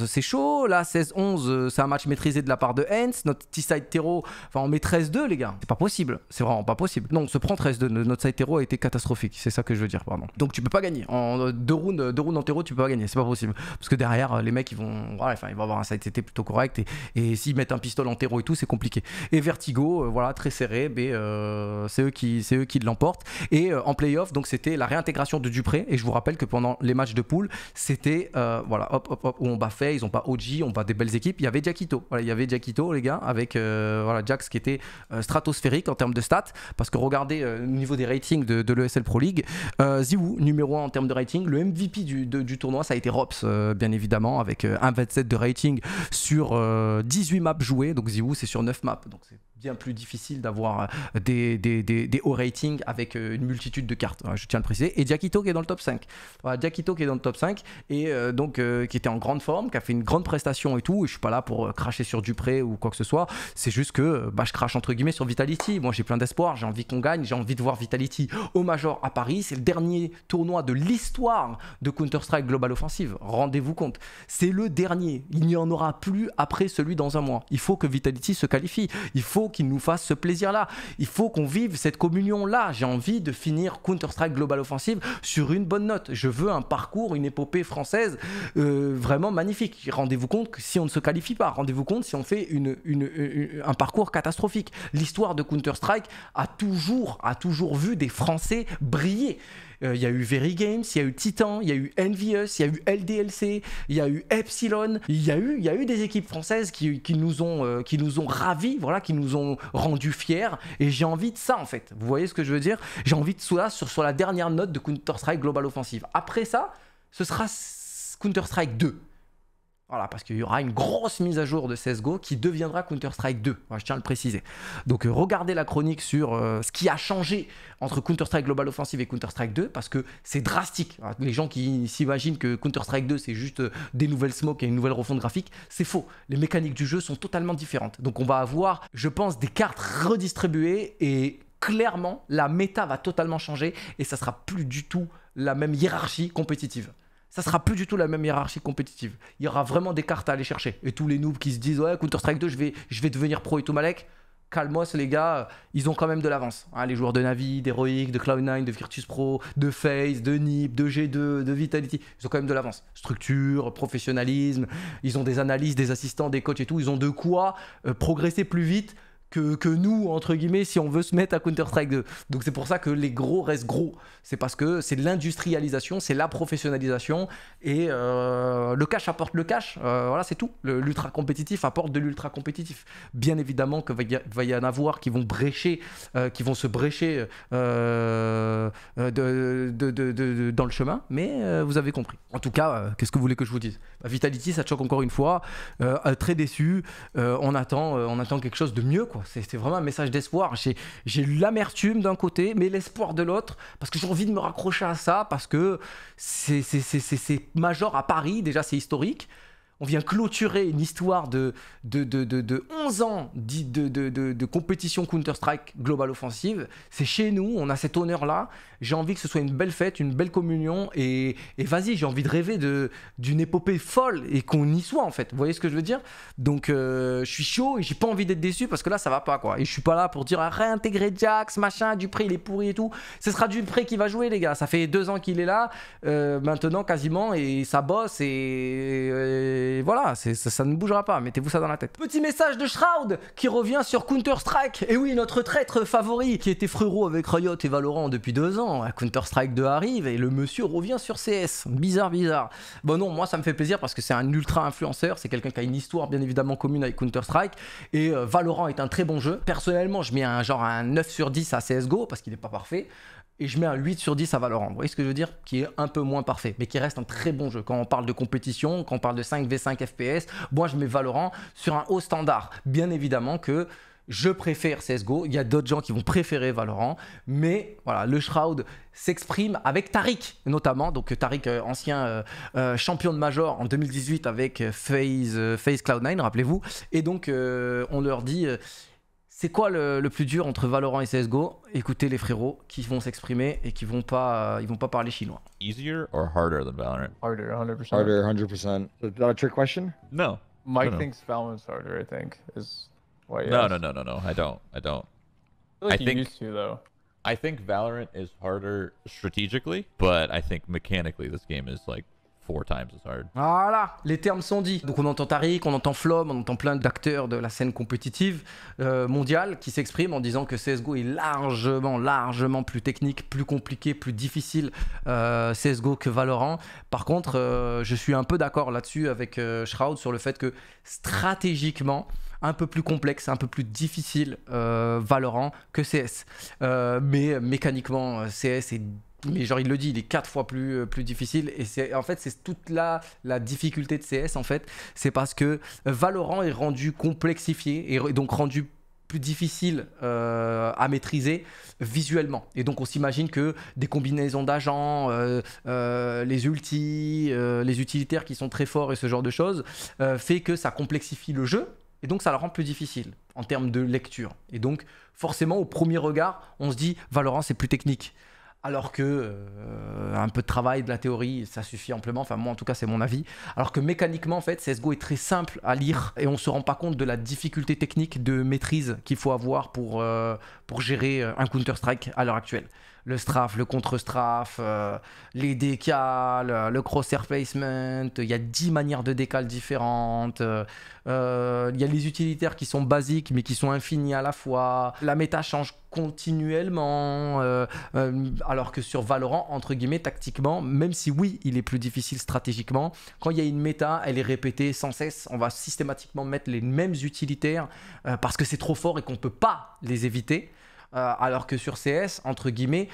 S1: euh, c'est chaud. Là, 16-11, euh, c'est un match maîtrisé de la part de Hens. Notre T-side Terreau, enfin, on met 13-2, les gars. C'est pas possible. C'est vraiment pas possible. Non, on se prend 13-2. Notre side Terreau a été catastrophique. C'est ça que je veux dire, pardon. Donc, tu peux pas gagner. En euh, deux rounds, deux rounds en terreau, tu peux pas gagner. C'est pas possible. Parce que derrière, les mecs, ils vont, enfin, avoir un side CT plutôt correct. Et, s'ils mettent un pistolet en terreau et tout, c'est compliqué. Et Vertigo, voilà, très serré. c'est eux qui, eux qui l'emportent. Et en playoff, donc, c'était la réintégration de Dupré. Et je vous rappelle que pendant les matchs de poule, c'était euh, voilà, hop, hop, hop, où on bat fait, ils ont pas OG, on bat des belles équipes. Il y avait Jackito, il y avait Jackito, les gars, avec euh, voilà, Jax qui était euh, stratosphérique en termes de stats. Parce que regardez au niveau des ratings de, l'ESL Pro League, Ziwu numéro 1 en termes de rating, le MVP du, tournoi, ça a été Rops, bien évidemment, avec 1,27 de rating sur 18 maps jouées. Donc Ziwu c'est sur 9 maps, donc c'est bien plus difficile d'avoir des, des, hauts ratings avec une multitude de cartes, je tiens à le préciser. Et Jackito qui est dans le top 5. Voilà, Jackito qui est dans le top 5 et euh, donc euh, qui était en grande forme, qui a fait une grande prestation et tout. Et je suis pas là pour euh, cracher sur Dupré ou quoi que ce soit. C'est juste que bah, je crache entre guillemets sur Vitality. Moi, j'ai plein d'espoir, j'ai envie qu'on gagne, j'ai envie de voir Vitality au Major à Paris. C'est le dernier tournoi de l'histoire de Counter-Strike Global Offensive. Rendez-vous compte, c'est le dernier. Il n'y en aura plus après celui dans un mois. Il faut que Vitality se qualifie. Il faut qu'il nous fasse ce plaisir-là. Il faut qu'on vive cette communion-là. J'ai envie de finir Counter-Strike Global Offensive sur une bonne note. Je veux un parcours, une épopée française euh, vraiment magnifique. Rendez-vous compte que si on ne se qualifie pas, rendez-vous compte si on fait une, une, un parcours catastrophique. L'histoire de Counter-Strike a toujours, a toujours vu des Français briller. Euh, il y a eu Very Games, il y a eu Titan, il y a eu Envious, il y a eu LDLC, il y a eu Epsilon, il y a eu, il y a eu des équipes françaises qui, qui nous ont, euh, qui nous ont ravis, voilà, qui nous ont rendus fiers. Et j'ai envie de ça en fait. Vous voyez ce que je veux dire J'ai envie de cela sur, sur la dernière note de Counter-Strike Global Offensive. Après ça, ce sera Counter-Strike 2. Voilà, parce qu'il y aura une grosse mise à jour de CSGO qui deviendra Counter-Strike 2. je tiens à le préciser. Donc, euh, regardez la chronique sur euh, ce qui a changé entre Counter-Strike Global Offensive et Counter-Strike 2, parce que c'est drastique. Hein, les gens qui s'imaginent que Counter-Strike 2, c'est juste euh, des nouvelles smokes et une nouvelle refonte graphique, c'est faux. Les mécaniques du jeu sont totalement différentes. Donc, on va avoir, je pense, des cartes redistribuées et clairement, la méta va totalement changer et ça sera plus du tout la même hiérarchie compétitive ça sera plus du tout la même hiérarchie compétitive. Il y aura vraiment des cartes à aller chercher. Et tous les noobs qui se disent ouais Counter Strike 2, je vais, je vais devenir pro et tout malek. Calmos les gars, ils ont quand même de l'avance. Ah, les joueurs de Navi, d'Heroic, de Cloud9, de Virtus Pro, de FaZe, de Nip, de G2, de Vitality, ils ont quand même de l'avance. Structure, professionnalisme, ils ont des analyses, des assistants, des coachs et tout, ils ont de quoi euh, progresser plus vite que, nous, entre guillemets, si on veut se mettre à Counter-Strike 2. Donc c'est pour ça que les gros restent gros. C'est parce que c'est l'industrialisation, c'est la professionnalisation, et euh, le cash apporte le cash. Euh, voilà, c'est tout. L'ultra compétitif apporte de l'ultra compétitif. Bien évidemment que va y, en avoir qui vont brécher, euh, qui vont se brécher de, de, de, dans le chemin, mais vous avez compris. En tout cas, qu'est-ce que vous voulez que je vous dise bah, Vitality, ça choque encore une fois. très déçu. on attend, on attend quelque chose de mieux, quoi. C'était vraiment un message d'espoir. J'ai l'amertume d'un côté, mais l'espoir de l'autre, parce que j'ai envie de me raccrocher à ça, parce que c'est major à Paris, déjà c'est historique on vient clôturer une histoire de, de, 11 ans de, compétition Counter-Strike Global offensive. C'est chez nous, on a cet honneur-là. J'ai envie que ce soit une belle fête, une belle communion. Et, vas-y, j'ai envie de rêver d'une épopée folle et qu'on y soit en fait. Vous voyez ce que je veux dire Donc euh, je suis chaud et j'ai pas envie d'être déçu parce que là ça va pas quoi. Et je suis pas là pour dire à réintégrer Jax, machin, Dupré il est pourri et tout. Ce sera Dupré qui va jouer les gars. Ça fait deux ans qu'il est là, euh, maintenant quasiment, et ça bosse et euh, et voilà, ça, ça, ne bougera pas, mettez-vous ça dans la tête. Petit message de Shroud qui revient sur Counter-Strike, et oui, notre traître favori qui était frérot avec Riot et Valorant depuis deux ans, Counter-Strike 2 arrive et le monsieur revient sur CS, bizarre, bizarre. Bon non, moi ça me fait plaisir parce que c'est un ultra influenceur, c'est quelqu'un qui a une histoire bien évidemment commune avec Counter-Strike, et euh, Valorant est un très bon jeu. Personnellement, je mets un genre un 9 sur 10 à CSGO parce qu'il n'est pas parfait, et je mets un 8 sur 10 à Valorant. Vous voyez ce que je veux dire Qui est un peu moins parfait, mais qui reste un très bon jeu. Quand on parle de compétition, quand on parle de 5v5 FPS, moi je mets Valorant sur un haut standard. Bien évidemment que je préfère CSGO, il y a d'autres gens qui vont préférer Valorant, mais voilà, le Shroud s'exprime avec Tariq notamment, donc Tariq euh, ancien euh, euh, champion de Major en 2018 avec face Cloud9, rappelez-vous, et donc on leur dit c'est quoi le, plus dur entre Valorant et CS:GO Écoutez les frérots qui vont s'exprimer et qui vont pas euh, ils vont pas parler chinois. Easier or harder than Valorant? Harder, 100%. Harder, 100%. Is that a trick question? No. Mike thinks Valorant's harder. I think is why. No, no, no, no, no. I don't. I don't. I, think though. I think Valorant is harder strategically, but I think mechanically this game is like voilà, les termes sont dits. Donc on entend Tariq, on entend Flom, on entend plein d'acteurs de la scène compétitive euh, mondiale qui s'expriment en disant que CSGO est largement, largement plus technique, plus compliqué, plus difficile euh, CSGO que Valorant. Par contre, euh, je suis un peu d'accord là-dessus avec Shroud sur le fait que stratégiquement, un peu plus complexe, un peu plus difficile euh, Valorant que CS. Euh, mais mécaniquement, euh, CS est mais genre il le dit, il est quatre fois plus, plus difficile et c'est en fait c'est toute la, la difficulté de CS en fait, c'est parce que Valorant est rendu complexifié et donc rendu plus difficile à maîtriser visuellement. Et donc on s'imagine que des combinaisons d'agents, les ultis, les utilitaires qui sont très forts et ce genre de choses, fait que ça complexifie le jeu, et donc ça la rend plus difficile en termes de lecture. Et donc forcément au premier regard, on se dit Valorant c'est plus technique. Alors que euh, un peu de travail, de la théorie, ça suffit amplement. Enfin moi en tout cas c'est mon avis. Alors que mécaniquement en fait CSGO est très simple à lire et on ne se rend pas compte de la difficulté technique de maîtrise qu'il faut avoir pour, euh, pour gérer euh, un Counter-Strike à l'heure actuelle le strafe, le contre-strafe, euh, les décales, euh, le cross placement, il y a 10 manières de décal différentes, euh, il y a les utilitaires qui sont basiques mais qui sont infinis à la fois, la méta change continuellement, alors que sur Valorant, entre guillemets, tactiquement, même si oui, il est plus difficile stratégiquement, quand il y a une méta, elle est répétée sans cesse, on va systématiquement mettre les mêmes utilitaires parce que c'est trop fort et qu'on ne peut pas les éviter. Euh, alors que sur CS, entre guillemets,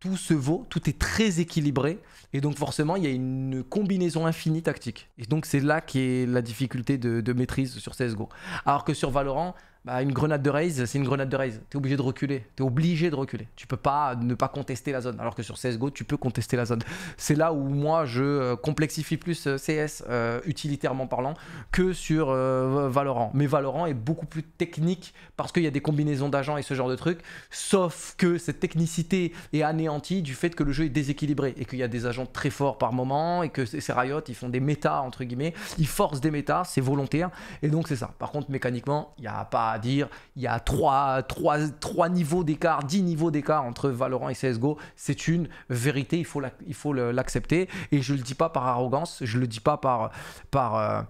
S1: tout se vaut, tout est très équilibré, et donc forcément il y a une combinaison infinie tactique. Et donc c'est là qui est la difficulté de, de maîtrise sur CSGO. Alors que sur Valorant, bah, une grenade de raise, c'est une grenade de raise. T'es obligé de reculer. T'es obligé de reculer. Tu peux pas ne pas contester la zone. Alors que sur CSGO, tu peux contester la zone. C'est là où moi, je euh, complexifie plus euh, CS, euh, utilitairement parlant, que sur Valorant. Mais Valorant est beaucoup plus technique parce qu'il y a des combinaisons d'agents et ce genre de trucs. Sauf que cette technicité est anéantie du fait que le jeu est déséquilibré et qu'il y a des agents très forts par moment et que ces Riot, ils font des méta, entre guillemets. Ils forcent des méta, c'est volontaire. Et donc, c'est ça. Par contre, mécaniquement, il n'y a pas à dire. Il y a 3, 3, 3 niveaux d'écart, 10 niveaux d'écart entre Valorant et CSGO. C'est une vérité, il faut, la, il faut l'accepter. Et je ne le dis pas par arrogance, je ne le dis pas par, par, euh,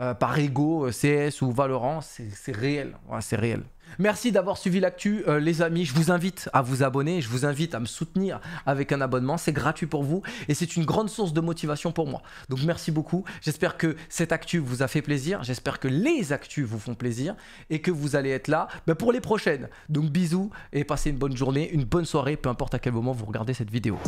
S1: euh, par ego, euh, CS ou Valorant, c'est, c'est réel. c'est réel. Merci d'avoir suivi l'actu, euh, les amis. Je vous invite à vous abonner, je vous invite à me soutenir avec un abonnement. C'est gratuit pour vous et c'est une grande source de motivation pour moi. Donc merci beaucoup. J'espère que cette actu vous a fait plaisir. J'espère que les actus vous font plaisir et que vous allez être là ben, pour les prochaines. Donc bisous et passez une bonne journée, une bonne soirée, peu importe à quel moment vous regardez cette vidéo.